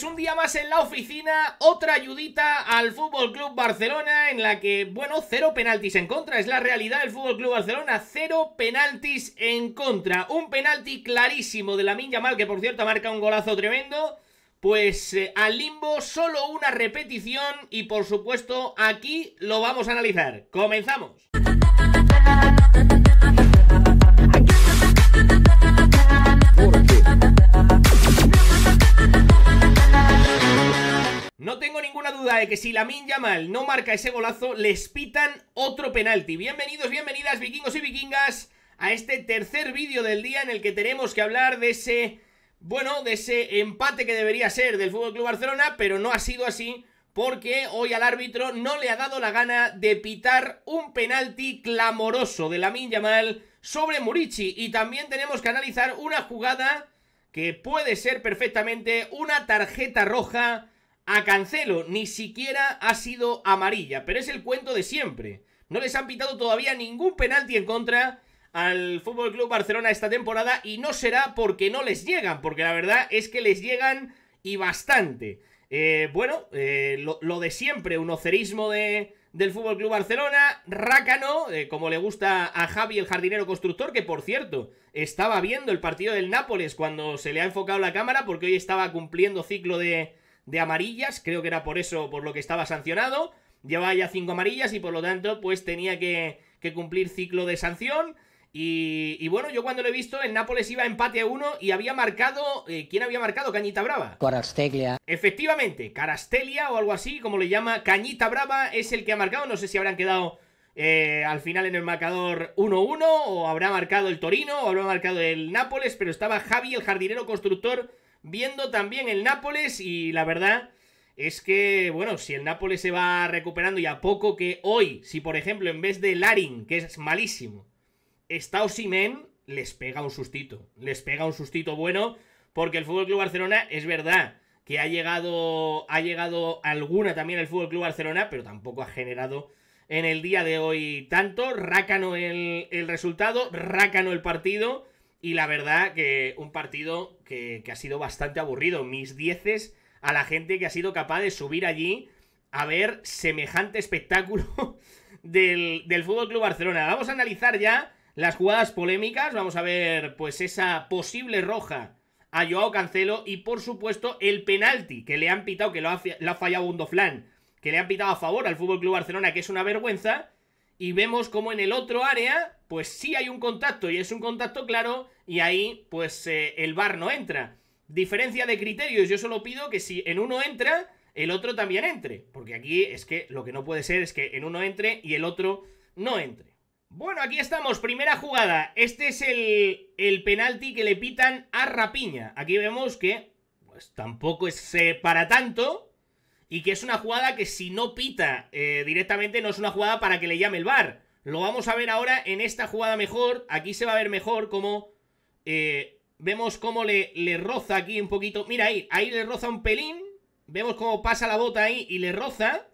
Pues un día más en la oficina, otra ayudita al Fútbol Club Barcelona en la que, bueno, cero penaltis en contra, es la realidad del Fútbol Club Barcelona, cero penaltis en contra, un penalti clarísimo de la Minya Mal que por cierto marca un golazo tremendo, pues eh, al limbo solo una repetición y por supuesto aquí lo vamos a analizar. Comenzamos. que si Lamin Yamal no marca ese golazo, les pitan otro penalti. Bienvenidos, bienvenidas, vikingos y vikingas, a este tercer vídeo del día en el que tenemos que hablar de ese, bueno, de ese empate que debería ser del FC Club Barcelona, pero no ha sido así porque hoy al árbitro no le ha dado la gana de pitar un penalti clamoroso de la Lamin Yamal sobre Murici. Y también tenemos que analizar una jugada que puede ser perfectamente una tarjeta roja a Cancelo ni siquiera ha sido amarilla, pero es el cuento de siempre. No les han pitado todavía ningún penalti en contra al FC Club Barcelona esta temporada y no será porque no les llegan, porque la verdad es que les llegan y bastante. Eh, bueno, eh, lo, de siempre, un ocerismo de, del FC Barcelona, Rácano, eh, como le gusta a Javi, el jardinero constructor, que por cierto, estaba viendo el partido del Nápoles cuando se le ha enfocado la cámara, porque hoy estaba cumpliendo ciclo de, de amarillas, creo que era por eso, por lo que estaba sancionado. Llevaba ya cinco amarillas y por lo tanto, pues tenía que, cumplir ciclo de sanción. Y, bueno, yo cuando lo he visto, el Nápoles iba empate a uno y había marcado. Eh, ¿Quién había marcado? Cañita Brava. Carastelia Efectivamente, Carastelia o algo así, como le llama. Cañita Brava es el que ha marcado. No sé si habrán quedado eh, al final en el marcador 1-1, o habrá marcado el Torino, o habrá marcado el Nápoles, pero estaba Javi, el jardinero constructor viendo también el Nápoles y la verdad es que, bueno, si el Nápoles se va recuperando y a poco que hoy, si por ejemplo en vez de Larin, que es malísimo, está Osimen, les pega un sustito. Les pega un sustito bueno porque el FC Club Barcelona es verdad que ha llegado ha llegado alguna también el FC Club Barcelona, pero tampoco ha generado en el día de hoy tanto. Rácano el, el resultado, rácano el partido. Y la verdad que un partido que, ha sido bastante aburrido. Mis dieces a la gente que ha sido capaz de subir allí a ver semejante espectáculo del, del Fútbol Club Barcelona. Vamos a analizar ya las jugadas polémicas. Vamos a ver, pues, esa posible roja a Joao Cancelo. Y por supuesto, el penalti que le han pitado, que lo ha, fallado un fallado que le han pitado a favor al Fútbol Club Barcelona, que es una vergüenza. Y vemos como en el otro área pues sí hay un contacto y es un contacto claro y ahí pues eh, el Bar no entra. Diferencia de criterios, yo solo pido que si en uno entra, el otro también entre, porque aquí es que lo que no puede ser es que en uno entre y el otro no entre. Bueno, aquí estamos, primera jugada. Este es el, el penalti que le pitan a Rapiña. Aquí vemos que pues tampoco es eh, para tanto, y que es una jugada que si no pita eh, directamente no es una jugada para que le llame el Bar. Lo vamos a ver ahora en esta jugada mejor. Aquí se va a ver mejor cómo eh, vemos cómo le, roza aquí un poquito. Mira ahí, ahí le roza un pelín. Vemos cómo pasa la bota ahí y le roza.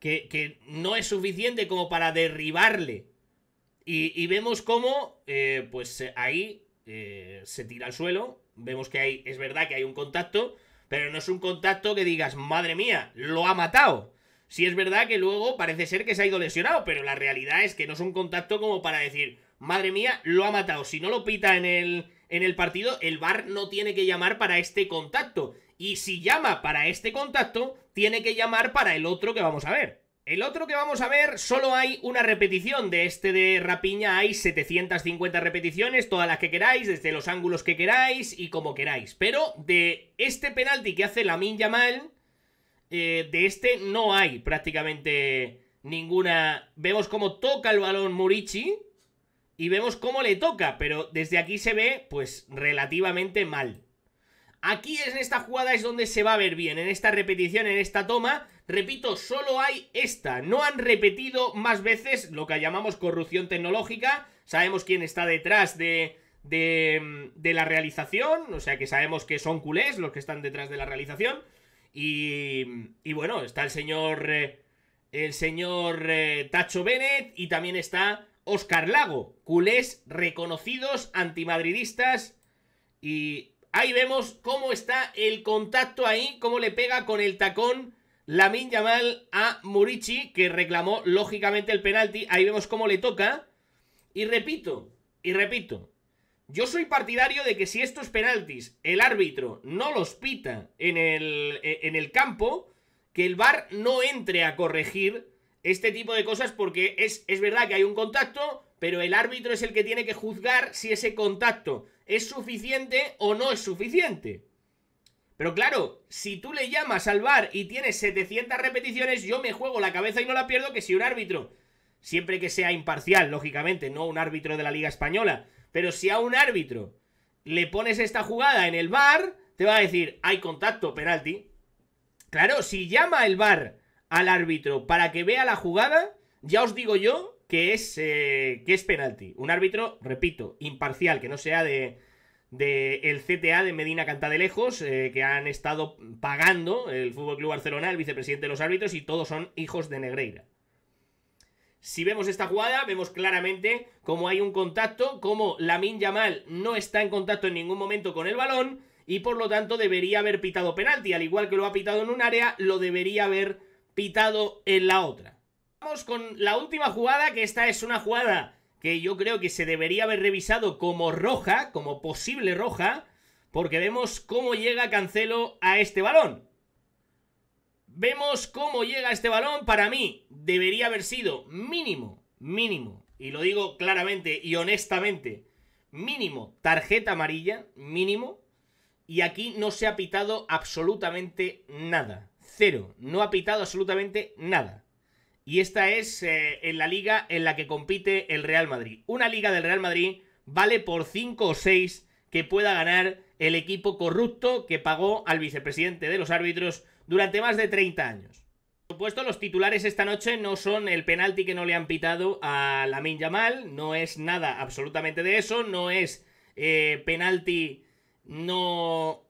Que, no es suficiente como para derribarle. Y, vemos cómo, eh, pues eh, ahí se tira al suelo. Vemos que hay, es verdad que hay un contacto, pero no es un contacto que digas, madre mía, lo ha matado. Si es verdad que luego parece ser que se ha ido lesionado, pero la realidad es que no es un contacto como para decir, madre mía, lo ha matado. Si no lo pita en el, en el partido, el VAR no tiene que llamar para este contacto. Y si llama para este contacto, tiene que llamar para el otro que vamos a ver. El otro que vamos a ver, solo hay una repetición de este de Rapiña, hay 750 repeticiones, todas las que queráis, desde los ángulos que queráis y como queráis. Pero de este penalti que hace la min Yamal, eh, de este no hay prácticamente ninguna... Vemos cómo toca el balón Murichi y vemos cómo le toca, pero desde aquí se ve pues relativamente mal. Aquí en esta jugada es donde se va a ver bien, en esta repetición, en esta toma. Repito, solo hay esta. No han repetido más veces lo que llamamos corrupción tecnológica. Sabemos quién está detrás de, de mm, la realización, o sea que sabemos que son culés los que están detrás de la realización. Mm, y, bueno, está el señor... Eh, el señor eh, Tacho Bennett y también está Oscar Lago, culés reconocidos antimadridistas. Y ahí vemos cómo está el contacto ahí, cómo le pega con el tacón Lamin Yamal a Murichi, que reclamó lógicamente el penalti. Ahí vemos cómo le toca. Y repito, y repito, yo soy partidario de que si estos penaltis el árbitro no los pita e, en el, campo, que el VAR no entre a corregir este tipo de cosas porque es, es verdad que hay un contacto, pero el árbitro es el que tiene que juzgar si ese contacto es suficiente o no es suficiente. Pero claro, si tú le llamas al VAR y tienes 700 repeticiones, yo me juego la cabeza y no la pierdo que si un árbitro, siempre que sea imparcial, lógicamente, no un árbitro de la Liga Española, pero si a un árbitro le pones esta jugada en el bar, te va a decir, hay contacto, penalti. Claro, si llama el bar al árbitro para que vea la jugada, ya os digo yo que es, eh, que es penalti. Un árbitro, repito, imparcial, que no sea de, el CTA de Medina Cantadelejos, eh, que han estado pagando el Fútbol Club Barcelona, el vicepresidente de los árbitros, y todos son hijos de Negreira. Si vemos esta jugada, vemos claramente cómo hay un contacto, cómo Lamin Yamal no está en contacto en ningún momento con el balón y por lo tanto debería haber pitado penalti. Al igual que lo ha pitado en un área, lo debería haber pitado en la otra. Vamos con la última jugada, que esta es una jugada que yo creo que se debería haber revisado como roja, como posible roja, porque vemos cómo llega Cancelo a este balón. Vemos cómo llega este balón. Para mí, debería haber sido mínimo, mínimo, y lo digo claramente y honestamente, mínimo tarjeta amarilla, mínimo. Y aquí no se ha pitado absolutamente nada. Cero. No ha pitado absolutamente nada. Y esta es eh, en la liga en la que compite el Real Madrid. Una liga del Real Madrid vale por 5 o 6 que pueda ganar el equipo corrupto que pagó al vicepresidente de los árbitros durante más de 30 años. Por supuesto, los titulares esta noche no son el penalti que no le han pitado a Lamin Yamal, no es nada absolutamente de eso, no es eh, penalti, no...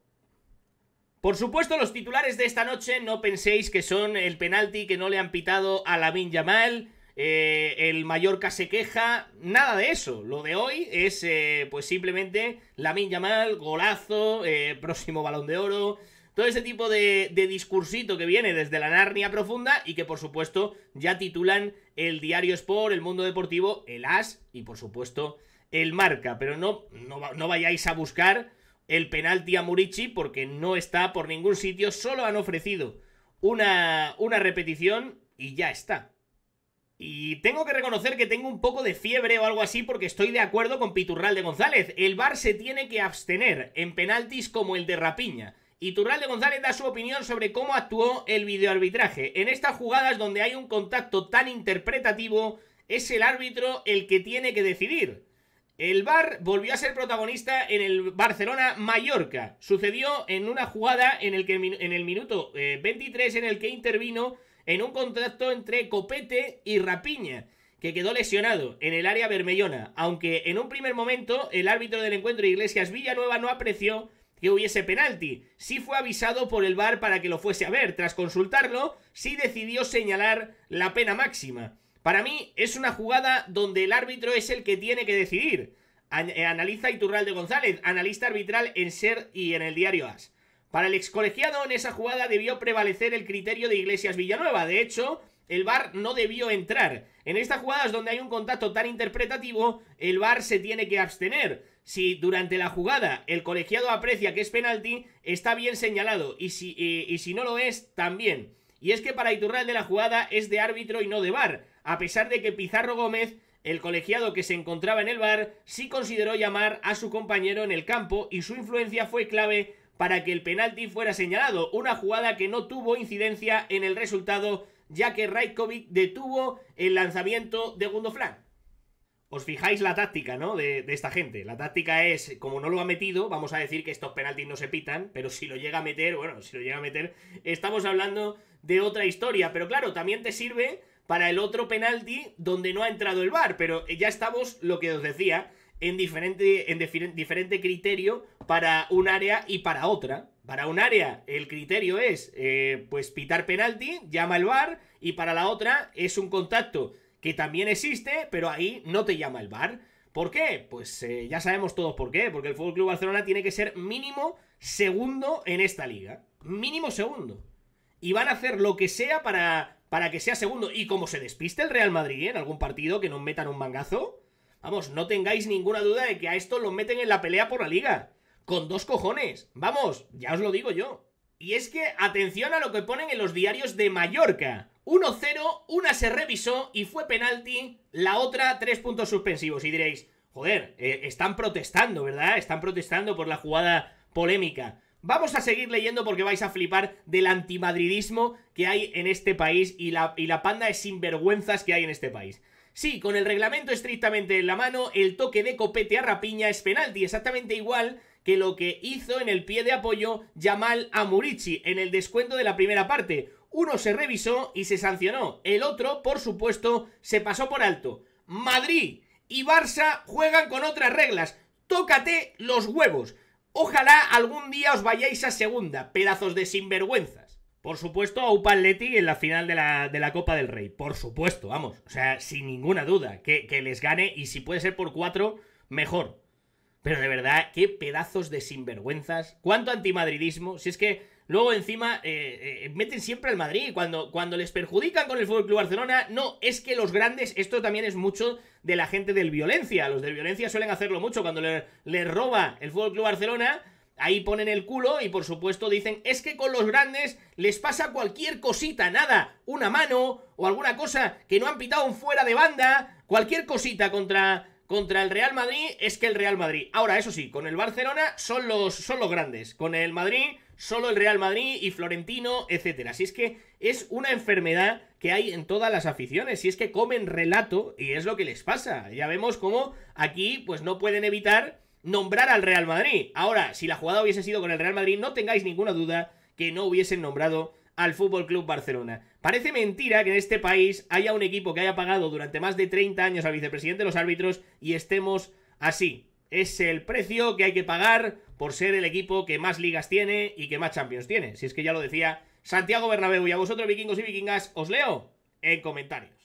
Por supuesto, los titulares de esta noche no penséis que son el penalti que no le han pitado a la Yamal, eh, el mayor se queja, nada de eso. Lo de hoy es eh, pues simplemente Lamin Yamal, golazo, próximo balón de oro, todo ese tipo de, discursito que viene desde la Narnia profunda y que por supuesto ya titulan el diario Sport, el mundo deportivo, el As y por supuesto el Marca. Pero no, no, vayáis a buscar el penalti a Murici porque no está por ningún sitio, solo han ofrecido una, una repetición y ya está. Y tengo que reconocer que tengo un poco de fiebre o algo así porque estoy de acuerdo con Piturral de González. El Bar se tiene que abstener en penaltis como el de Rapiña. Iturralde González da su opinión sobre cómo actuó el videoarbitraje. En estas jugadas donde hay un contacto tan interpretativo, es el árbitro el que tiene que decidir. El VAR volvió a ser protagonista en el Barcelona-Mallorca. Sucedió en una jugada en el, en el minuto 23 eh, en el que intervino en un contacto entre Copete y Rapiña, que quedó lesionado en el área bermellona, aunque en un primer momento el árbitro del encuentro Iglesias Villanueva no apreció que hubiese penalti. Sí fue avisado por el VAR para que lo fuese a ver. Tras consultarlo, sí decidió señalar la pena máxima. Para mí es una jugada donde el árbitro es el que tiene que decidir. Eh, analiza Iturralde González, analista arbitral en SER y en el diario AS. Para el excolegiado en esa jugada debió prevalecer el criterio de Iglesias Villanueva. De hecho, el VAR no debió entrar. En estas jugadas donde hay un contacto tan interpretativo, el VAR se tiene que abstener. Si durante la jugada el colegiado aprecia que es penalti, está bien señalado. Y si, si no lo es, también. Y es que para Iturral de la jugada es de árbitro y no de VAR. A pesar de que Pizarro Gómez, el colegiado que se encontraba en el VAR, sí consideró llamar a su compañero en el campo y su influencia fue clave para que el penalti fuera señalado. Una jugada que no tuvo incidencia en el resultado ya que Raikovic detuvo el lanzamiento de Gundoflan. Os fijáis la táctica, ¿no? De, esta gente. La táctica es, como no lo ha metido, vamos a decir que estos penaltis no se pitan, pero si lo llega a meter, bueno, si lo llega a meter, estamos hablando de otra historia. Pero claro, también te sirve para el otro penalti donde no ha entrado el bar. pero ya estamos, lo que os decía, en diferente, en diferente criterio para un área y para otra. Para un área el criterio es eh, pues pitar penalti, llama el bar y para la otra es un contacto que también existe, pero ahí no te llama el bar. ¿Por qué? Pues eh, ya sabemos todos por qué, porque el Fútbol Barcelona tiene que ser mínimo segundo en esta liga, mínimo segundo. Y van a hacer lo que sea para para que sea segundo y como se despiste el Real Madrid en algún partido que nos metan un mangazo, vamos, no tengáis ninguna duda de que a esto lo meten en la pelea por la liga con dos cojones. Vamos, ya os lo digo yo. Y es que atención a lo que ponen en los diarios de Mallorca. 1-0, una se revisó y fue penalti, la otra tres puntos suspensivos. Y diréis, joder, eh, están protestando, ¿verdad? Están protestando por la jugada polémica. Vamos a seguir leyendo porque vais a flipar del antimadridismo que hay en este país y la, y la panda de sinvergüenzas que hay en este país. Sí, con el reglamento estrictamente en la mano, el toque de copete a rapiña es penalti, exactamente igual que lo que hizo en el pie de apoyo Yamal Amurici en el descuento de la primera parte. Uno se revisó y se sancionó, el otro, por supuesto, se pasó por alto. Madrid y Barça juegan con otras reglas. Tócate los huevos. Ojalá algún día os vayáis a segunda, pedazos de sinvergüenzas. Por supuesto, a Upa en la final de la, de la, Copa del Rey. Por supuesto, vamos. O sea, sin ninguna duda. Que, que les gane y si puede ser por cuatro, mejor. Pero de verdad, qué pedazos de sinvergüenzas. Cuánto antimadridismo. Si es que luego encima eh, eh, meten siempre al Madrid. Cuando, cuando les perjudican con el Club Barcelona, no, es que los grandes, esto también es mucho de la gente del violencia. Los del violencia suelen hacerlo mucho. Cuando les le roba el FC Barcelona, ahí ponen el culo y por supuesto dicen, es que con los grandes les pasa cualquier cosita, nada, una mano o alguna cosa que no han pitado fuera de banda, cualquier cosita contra contra el Real Madrid es que el Real Madrid. Ahora, eso sí, con el Barcelona son los, son grandes. Con el Madrid, solo el Real Madrid y Florentino, etcétera. Así es que es una enfermedad que hay en todas las aficiones. Y es que comen relato y es lo que les pasa. Ya vemos cómo aquí, pues no pueden evitar nombrar al Real Madrid. Ahora, si la jugada hubiese sido con el Real Madrid, no tengáis ninguna duda que no hubiesen nombrado al Fútbol Club Barcelona. Parece mentira que en este país haya un equipo que haya pagado durante más de 30 años al vicepresidente de los árbitros y estemos así. Es el precio que hay que pagar por ser el equipo que más ligas tiene y que más champions tiene. Si es que ya lo decía Santiago Bernabéu y a vosotros vikingos y vikingas os leo en comentarios.